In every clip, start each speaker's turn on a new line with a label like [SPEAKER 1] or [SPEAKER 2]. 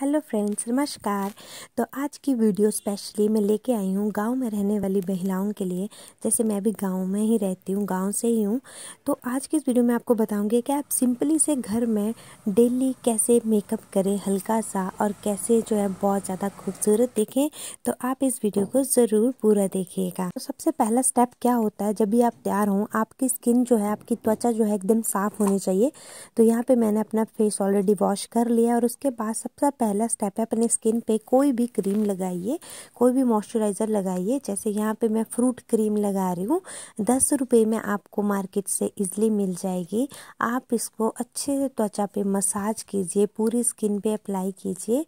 [SPEAKER 1] hello friends नमस्कार तो आज की वीडियो स्पेशली मैं लेके आई हूँ गांव में रहने वाली महिलाओं के लिए जैसे मैं भी गांव में ही रहती हूँ गांव से ही हूँ तो आज की इस वीडियो में आपको बताऊँगी कि आप सिंपली से घर में डेली कैसे मेकअप करें हल्का सा और कैसे जो है बहुत ज़्यादा खूबसूरत दिखें तो आप इस वीडियो को ज़रूर पूरा देखिएगा तो सबसे पहला स्टेप क्या होता है जब भी आप तैयार हों आपकी स्किन जो है आपकी त्वचा जो है एकदम साफ़ होनी चाहिए तो यहाँ पर मैंने अपना फेस ऑलरेडी वॉश कर लिया और उसके बाद सबसे पहला स्टेप है अपने स्किन पे कोई भी क्रीम लगाइए कोई भी मॉइस्चराइज़र लगाइए जैसे यहाँ पे मैं फ्रूट क्रीम लगा रही हूँ दस रुपये में आपको मार्केट से इजली मिल जाएगी आप इसको अच्छे से त्वचा पे मसाज कीजिए पूरी स्किन पे अप्लाई कीजिए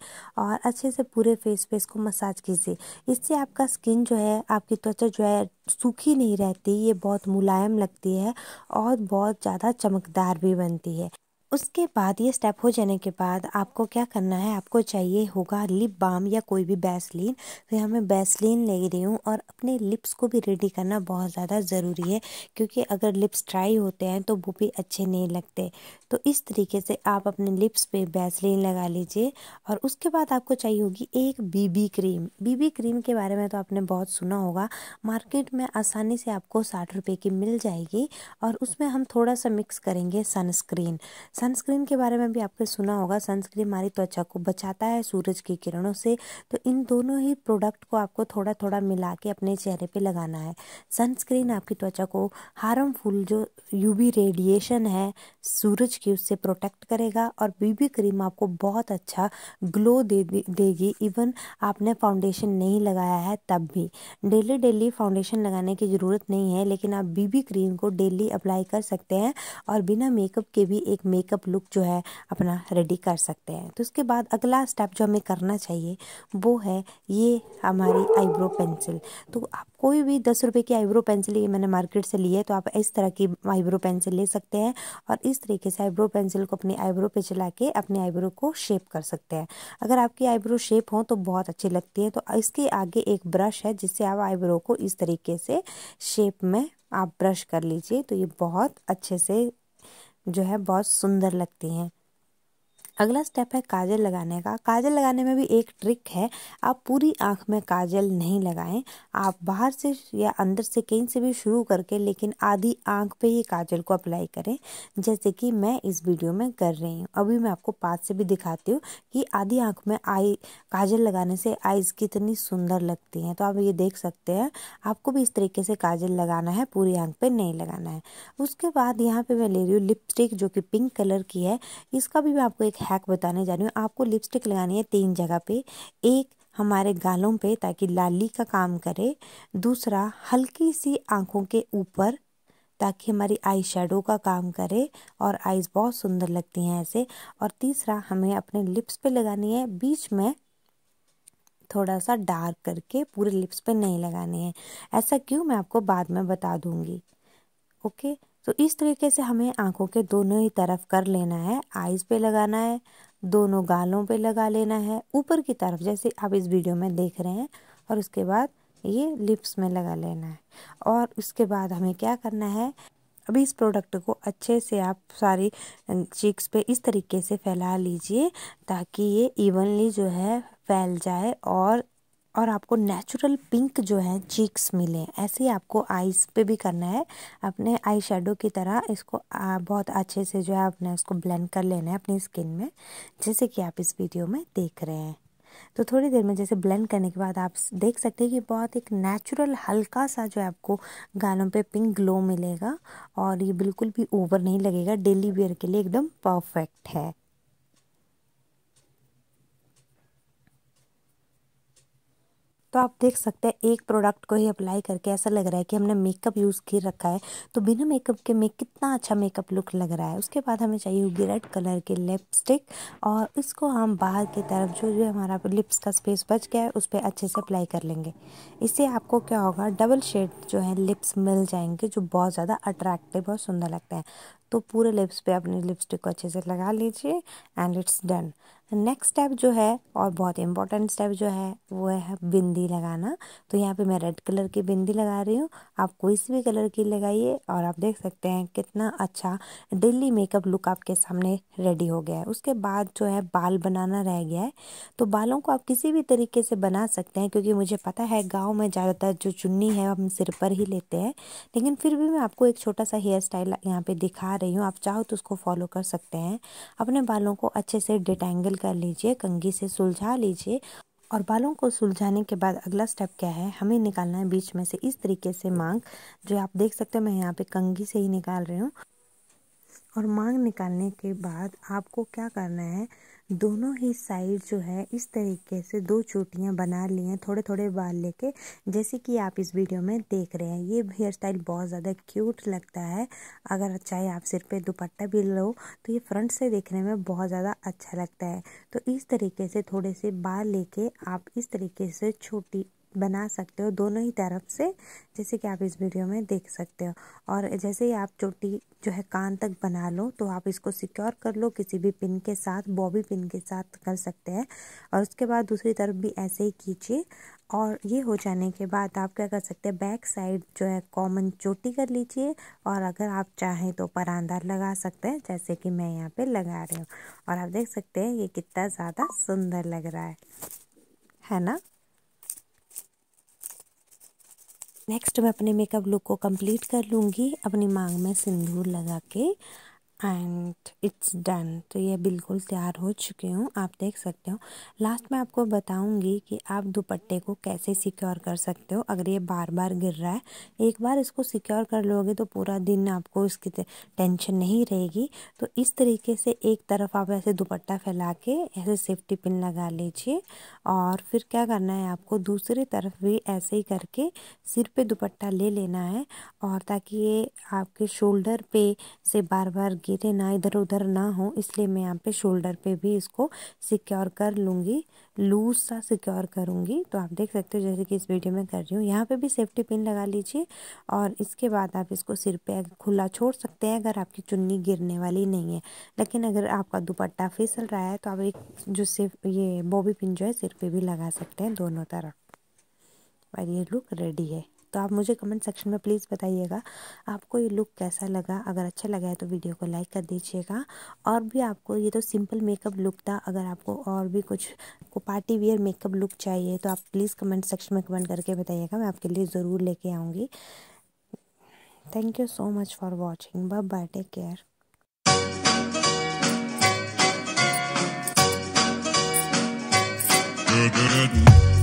[SPEAKER 1] और अच्छे से पूरे फेस पे इसको मसाज कीजिए इससे आपका स्किन जो है आपकी त्वचा जो है सूखी नहीं रहती ये बहुत मुलायम लगती है और बहुत ज़्यादा चमकदार भी बनती है उसके बाद ये स्टेप हो जाने के बाद आपको क्या करना है आपको चाहिए होगा लिप बाम या कोई भी बेसलिन तो यहाँ मैं बेसलिन ले रही हूँ और अपने लिप्स को भी रेडी करना बहुत ज़्यादा ज़रूरी है क्योंकि अगर लिप्स ड्राई होते हैं तो वो भी अच्छे नहीं लगते तो इस तरीके से आप अपने लिप्स पे बैसलिन लगा लीजिए और उसके बाद आपको चाहिए होगी एक बीबी क्रीम बीबी क्रीम के बारे में तो आपने बहुत सुना होगा मार्केट में आसानी से आपको साठ रुपये की मिल जाएगी और उसमें हम थोड़ा सा मिक्स करेंगे सनस्क्रीन सनस्क्रीन के बारे में भी आपने सुना होगा सनस्क्रीन हमारी त्वचा को बचाता है सूरज की किरणों से तो इन दोनों ही प्रोडक्ट को आपको थोड़ा थोड़ा मिला के अपने चेहरे पे लगाना है सनस्क्रीन आपकी त्वचा को हार्मफुल जो यूवी रेडिएशन है सूरज की उससे प्रोटेक्ट करेगा और बीबी क्रीम आपको बहुत अच्छा ग्लो दे देगी इवन आपने फाउंडेशन नहीं लगाया है तब भी डेली डेली फाउंडेशन लगाने की ज़रूरत नहीं है लेकिन आप बीबी क्रीम को डेली अप्लाई कर सकते हैं और बिना मेकअप के भी एक मेक मेकअप लुक जो है अपना रेडी कर सकते हैं तो उसके बाद अगला स्टेप जो हमें करना चाहिए वो है ये हमारी आईब्रो पेंसिल तो आप कोई भी दस रुपये की आईब्रो पेंसिल ये मैंने मार्केट से ली है तो आप इस तरह की आईब्रो पेंसिल ले सकते हैं और इस तरीके से आईब्रो पेंसिल को अपने आईब्रो पे चला के अपने आईब्रो को शेप कर सकते हैं अगर आपकी आईब्रो शेप हो तो बहुत अच्छी लगती है तो इसके आगे एक ब्रश है जिससे आप आईब्रो को इस तरीके से शेप में आप ब्रश कर लीजिए तो ये बहुत अच्छे से जो है बहुत सुंदर लगती हैं अगला स्टेप है काजल लगाने का काजल लगाने में भी एक ट्रिक है आप पूरी आँख में काजल नहीं लगाएं आप बाहर से या अंदर से कहीं से भी शुरू करके लेकिन आधी आंख पे ही काजल को अप्लाई करें जैसे कि मैं इस वीडियो में कर रही हूँ अभी मैं आपको पास से भी दिखाती हूँ कि आधी आँख में आई काजल लगाने से आइज़ कितनी सुंदर लगती हैं तो आप ये देख सकते हैं आपको भी इस तरीके से काजल लगाना है पूरी आँख पर नहीं लगाना है उसके बाद यहाँ पर मैं ले रही हूँ लिपस्टिक जो कि पिंक कलर की है इसका भी मैं आपको एक हैक बताने जा रही हूँ आपको लिपस्टिक लगानी है तीन जगह पे एक हमारे गालों पे ताकि लाली का काम करे दूसरा हल्की सी आँखों के ऊपर ताकि हमारी आई शेडो का काम करे और आईज़ बहुत सुंदर लगती हैं ऐसे और तीसरा हमें अपने लिप्स पे लगानी है बीच में थोड़ा सा डार्क करके पूरे लिप्स पे नहीं लगानी है ऐसा क्यों मैं आपको बाद में बता दूँगी ओके तो इस तरीके से हमें आँखों के दोनों ही तरफ कर लेना है आइज़ पे लगाना है दोनों गालों पे लगा लेना है ऊपर की तरफ जैसे आप इस वीडियो में देख रहे हैं और उसके बाद ये लिप्स में लगा लेना है और उसके बाद हमें क्या करना है अभी इस प्रोडक्ट को अच्छे से आप सारी चिक्स अं, पे इस तरीके से फैला लीजिए ताकि ये इवनली जो है फैल जाए और और आपको नेचुरल पिंक जो है चीक्स मिले ऐसे ही आपको आइज़ पे भी करना है अपने आई शेडो की तरह इसको बहुत अच्छे से जो है आपने उसको ब्लेंड कर लेना है अपनी स्किन में जैसे कि आप इस वीडियो में देख रहे हैं तो थोड़ी देर में जैसे ब्लेंड करने के बाद आप देख सकते हैं कि बहुत एक नेचुरल हल्का सा जो है आपको गालों पे पिंक ग्लो मिलेगा और ये बिल्कुल भी ओवर नहीं लगेगा डेली वेयर के लिए एकदम परफेक्ट है तो आप देख सकते हैं एक प्रोडक्ट को ही अप्लाई करके ऐसा लग रहा है कि हमने मेकअप यूज़ कर रखा है तो बिना मेकअप के में कितना अच्छा मेकअप लुक लग रहा है उसके बाद हमें चाहिए होगी रेड कलर के लिपस्टिक और इसको हम बाहर की तरफ जो जो हमारा लिप्स का स्पेस बच गया है उस पर अच्छे से अप्लाई कर लेंगे इससे आपको क्या होगा डबल शेड जो है लिप्स मिल जाएंगे जो बहुत ज़्यादा अट्रैक्टिव और सुंदर लगता है तो पूरे लिप्स पे अपने लिपस्टिक को अच्छे से लगा लीजिए and it's done next step जो है और बहुत इंपॉर्टेंट स्टेप जो है वो है बिंदी लगाना तो यहाँ पे मैं रेड कलर की बिंदी लगा रही हूँ आप कोई सी भी कलर की लगाइए और आप देख सकते हैं कितना अच्छा डेली मेकअप लुक आपके सामने रेडी हो गया है उसके बाद जो है बाल बनाना रह गया है तो बालों को आप किसी भी तरीके से बना सकते हैं क्योंकि मुझे पता है गाँव में ज़्यादातर जो चुन्नी है हम सिर पर ही लेते हैं लेकिन फिर भी मैं आपको एक छोटा सा हेयर स्टाइल यहाँ पर दिखा रही हूँ आप चाहो तो उसको फॉलो कर सकते हैं अपने बालों को अच्छे से डिटेंगल कर लीजिए कंघी से सुलझा लीजिए और बालों को सुलझाने के बाद अगला स्टेप क्या है हमें निकालना है बीच में से इस तरीके से मांग जो आप देख सकते हो मैं यहाँ पे कंघी से ही निकाल रही हूँ और मांग निकालने के बाद आपको क्या करना है दोनों ही साइड जो है इस तरीके से दो चोटियाँ बना ली हैं थोड़े थोड़े बाल लेके जैसे कि आप इस वीडियो में देख रहे हैं ये हेयर स्टाइल बहुत ज़्यादा क्यूट लगता है अगर चाहे आप सिर पे दुपट्टा भी लो तो ये फ्रंट से देखने में बहुत ज़्यादा अच्छा लगता है तो इस तरीके से थोड़े से बाल लेके आप इस तरीके से छोटी बना सकते हो दोनों ही तरफ से जैसे कि आप इस वीडियो में देख सकते हो और जैसे ही आप चोटी जो है कान तक बना लो तो आप इसको सिक्योर कर लो किसी भी पिन के साथ बॉबी पिन के साथ कर सकते हैं और उसके बाद दूसरी तरफ भी ऐसे ही कीजिए और ये हो जाने के बाद आप क्या कर सकते हैं बैक साइड जो है कॉमन चोटी कर लीजिए और अगर आप चाहें तो परांदा लगा सकते हैं जैसे कि मैं यहाँ पे लगा रही हूँ और आप देख सकते हैं ये कितना ज़्यादा सुंदर लग रहा है है ना नेक्स्ट मैं अपने मेकअप लुक को कंप्लीट कर लूँगी अपनी मांग में सिंदूर लगा के एंड इट्स डन तो ये बिल्कुल तैयार हो चुके हूँ आप देख सकते हो लास्ट में आपको बताऊँगी कि आप दुपट्टे को कैसे सिक्योर कर सकते हो अगर ये बार बार गिर रहा है एक बार इसको सिक्योर कर लोगे तो पूरा दिन आपको इसकी टेंशन नहीं रहेगी तो इस तरीके से एक तरफ आप ऐसे दुपट्टा फैला के ऐसे सेफ्टी पिन लगा लीजिए और फिर क्या करना है आपको दूसरी तरफ भी ऐसे ही करके सिर पर दुपट्टा ले लेना है और ताकि ये आपके शोल्डर पे से बार बार गिर सीधे ना इधर उधर ना हो इसलिए मैं यहाँ पे शोल्डर पे भी इसको सिक्योर कर लूँगी लूज सा सिक्योर करूँगी तो आप देख सकते हो जैसे कि इस वीडियो में कर रही हूँ यहाँ पे भी सेफ्टी पिन लगा लीजिए और इसके बाद आप इसको सिर पे खुला छोड़ सकते हैं अगर आपकी चुन्नी गिरने वाली नहीं है लेकिन अगर आपका दुपट्टा फिसल रहा है तो आप एक जो सिर्फ ये बॉबी पिन जो है सिर पर भी लगा सकते हैं दोनों तरफ और ये लुक रेडी है तो आप मुझे कमेंट सेक्शन में प्लीज़ बताइएगा आपको ये लुक कैसा लगा अगर अच्छा लगा है तो वीडियो को लाइक कर दीजिएगा और भी आपको ये तो सिंपल मेकअप लुक था अगर आपको और भी कुछ को पार्टी वियर मेकअप लुक चाहिए तो आप प्लीज़ कमेंट सेक्शन में कमेंट करके बताइएगा मैं आपके लिए ज़रूर लेके आऊँगी thank you so much for watching bye bye take care da da da